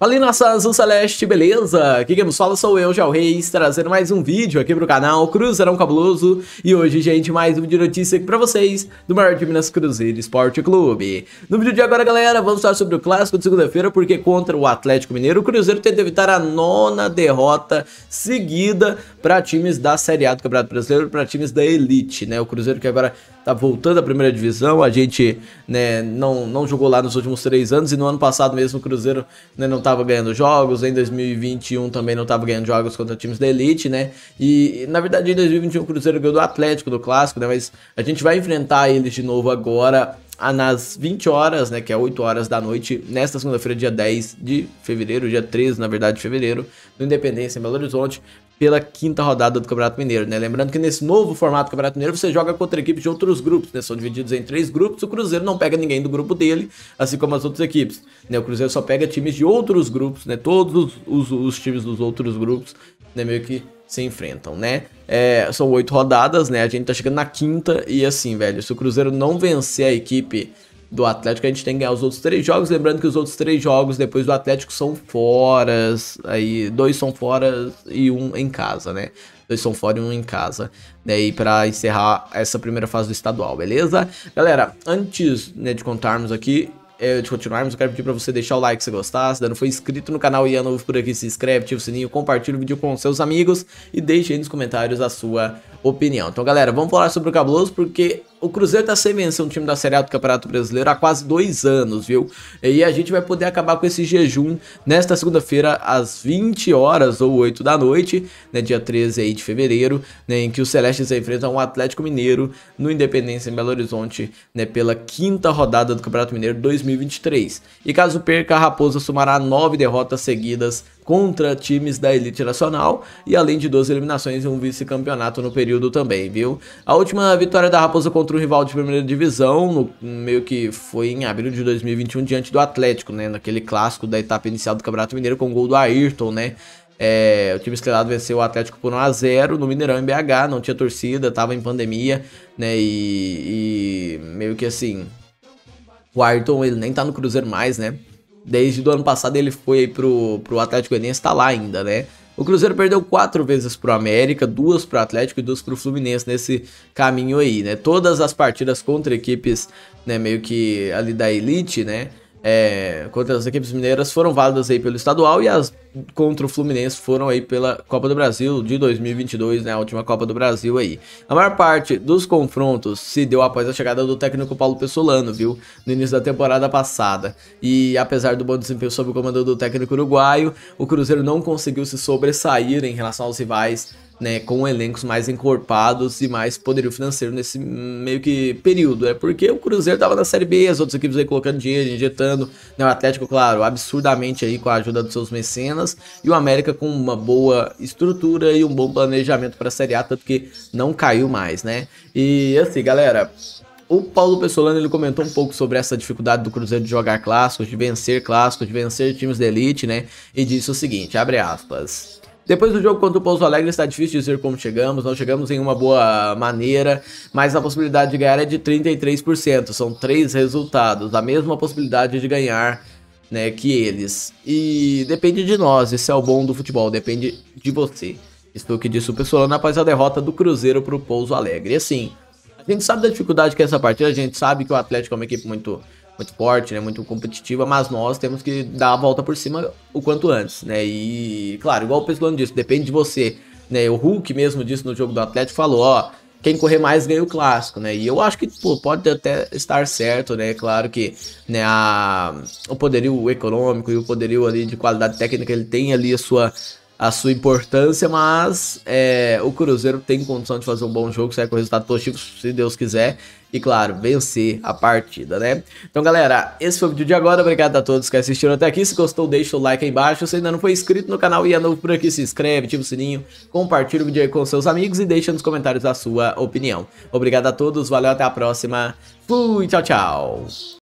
Fala aí, nossa azul celeste, beleza? Aqui quem nos fala sou eu, Jal Reis, trazendo mais um vídeo aqui pro canal Cruzeirão Cabuloso. E hoje, gente, mais um vídeo de notícia aqui pra vocês do maior de Minas Cruzeiro Esporte Clube. No vídeo de agora, galera, vamos falar sobre o Clássico de segunda-feira, porque contra o Atlético Mineiro, o Cruzeiro tenta evitar a nona derrota seguida pra times da Série A do Campeonato Brasileiro, pra times da Elite, né? O Cruzeiro que agora tá voltando à primeira divisão. A gente né, não, não jogou lá nos últimos três anos e no ano passado mesmo o Cruzeiro né, não estava ganhando jogos. Em 2021 também não estava ganhando jogos contra times da elite, né? E na verdade em 2021 o Cruzeiro ganhou do Atlético do Clássico, né? Mas a gente vai enfrentar eles de novo agora ah, nas 20 horas, né, que é 8 horas da noite, nesta segunda-feira, dia 10 de fevereiro, dia 13, na verdade, de fevereiro, no Independência em Belo Horizonte, pela quinta rodada do Campeonato Mineiro, né? Lembrando que nesse novo formato do Campeonato Mineiro você joga contra equipes de outros grupos, né? São divididos em três grupos, o Cruzeiro não pega ninguém do grupo dele, assim como as outras equipes, né? O Cruzeiro só pega times de outros grupos, né? Todos os, os, os times dos outros grupos né, meio que se enfrentam, né? É, são oito rodadas, né? A gente tá chegando na quinta e assim, velho, se o Cruzeiro não vencer a equipe do Atlético, a gente tem que ganhar os outros três jogos. Lembrando que os outros três jogos depois do Atlético são foras, aí dois são foras e um em casa, né? Dois são fora e um em casa, né? E pra encerrar essa primeira fase do estadual, beleza? Galera, antes né, de contarmos aqui é, de continuarmos, eu quero pedir para você deixar o like se gostar, se ainda não foi inscrito no canal e é novo por aqui, se inscreve, ativa o sininho, compartilha o vídeo com seus amigos e deixe aí nos comentários a sua opinião. Então, galera, vamos falar sobre o Cabuloso, porque o Cruzeiro tá sem vencer um time da Série A do Campeonato Brasileiro há quase dois anos, viu? E a gente vai poder acabar com esse jejum nesta segunda-feira, às 20 horas ou 8 da noite, né, dia 13 aí de fevereiro, né, em que o Celestes enfrenta o um Atlético Mineiro no Independência em Belo Horizonte, né, pela quinta rodada do Campeonato Mineiro 2023. E caso perca, a Raposa somará nove derrotas seguidas contra times da elite nacional e além de duas eliminações e um vice-campeonato no período também, viu? A última vitória da Raposa contra um rival de primeira divisão, no, meio que foi em abril de 2021 diante do Atlético, né? Naquele clássico da etapa inicial do Campeonato Mineiro com o gol do Ayrton, né? É, o time esquelado venceu o Atlético por 1x0 no Mineirão em BH, não tinha torcida, tava em pandemia, né? E, e meio que assim, o Ayrton ele nem tá no Cruzeiro mais, né? Desde o ano passado ele foi pro, pro Atlético Goianiense, tá lá ainda, né? O Cruzeiro perdeu quatro vezes pro América, duas pro Atlético e duas pro Fluminense nesse caminho aí, né? Todas as partidas contra equipes, né, meio que ali da elite, né? é, contra as equipes mineiras foram válidas aí pelo estadual e as contra o Fluminense foram aí pela Copa do Brasil de 2022, né, a última Copa do Brasil aí. A maior parte dos confrontos se deu após a chegada do técnico Paulo Pessolano, viu, no início da temporada passada. E apesar do bom desempenho sob o comando do técnico uruguaio, o Cruzeiro não conseguiu se sobressair em relação aos rivais né, com elencos mais encorpados e mais poderio financeiro nesse meio que período. É porque o Cruzeiro tava na Série B, as outras equipes aí colocando dinheiro, injetando, né, o Atlético, claro, absurdamente aí com a ajuda dos seus mecenas, e o América com uma boa estrutura e um bom planejamento para a Série A, tanto que não caiu mais, né? E assim, galera, o Paulo Pessolano ele comentou um pouco sobre essa dificuldade do Cruzeiro de jogar clássicos, de vencer clássicos, de vencer times de elite, né? E disse o seguinte, abre aspas. Depois do jogo contra o Pouso Alegre está difícil dizer como chegamos, não chegamos em uma boa maneira, mas a possibilidade de ganhar é de 33%, são três resultados, a mesma possibilidade de ganhar né, que eles. E depende de nós, esse é o bom do futebol, depende de você. Estou que disse o pessoal após a derrota do Cruzeiro para o Pouso Alegre. E assim, a gente sabe da dificuldade que é essa partida, a gente sabe que o Atlético é uma equipe muito muito forte, né, muito competitiva, mas nós temos que dar a volta por cima o quanto antes, né? E claro, igual o Pessolano disse, depende de você, né? O Hulk mesmo disse no jogo do Atlético falou, ó, quem correr mais ganha o clássico, né? E eu acho que pô, pode até estar certo, né? Claro que né, a, o poderio econômico e o poderio ali de qualidade técnica ele tem ali a sua a sua importância, mas é, o Cruzeiro tem condição de fazer um bom jogo, sair é com resultado positivo, se Deus quiser e, claro, vencer a partida, né? Então, galera, esse foi o vídeo de agora. Obrigado a todos que assistiram até aqui. Se gostou, deixa o like aí embaixo. Se ainda não foi inscrito no canal e é novo por aqui, se inscreve, ativa o sininho, compartilha o vídeo aí com seus amigos e deixa nos comentários a sua opinião. Obrigado a todos, valeu, até a próxima. Fui, tchau, tchau.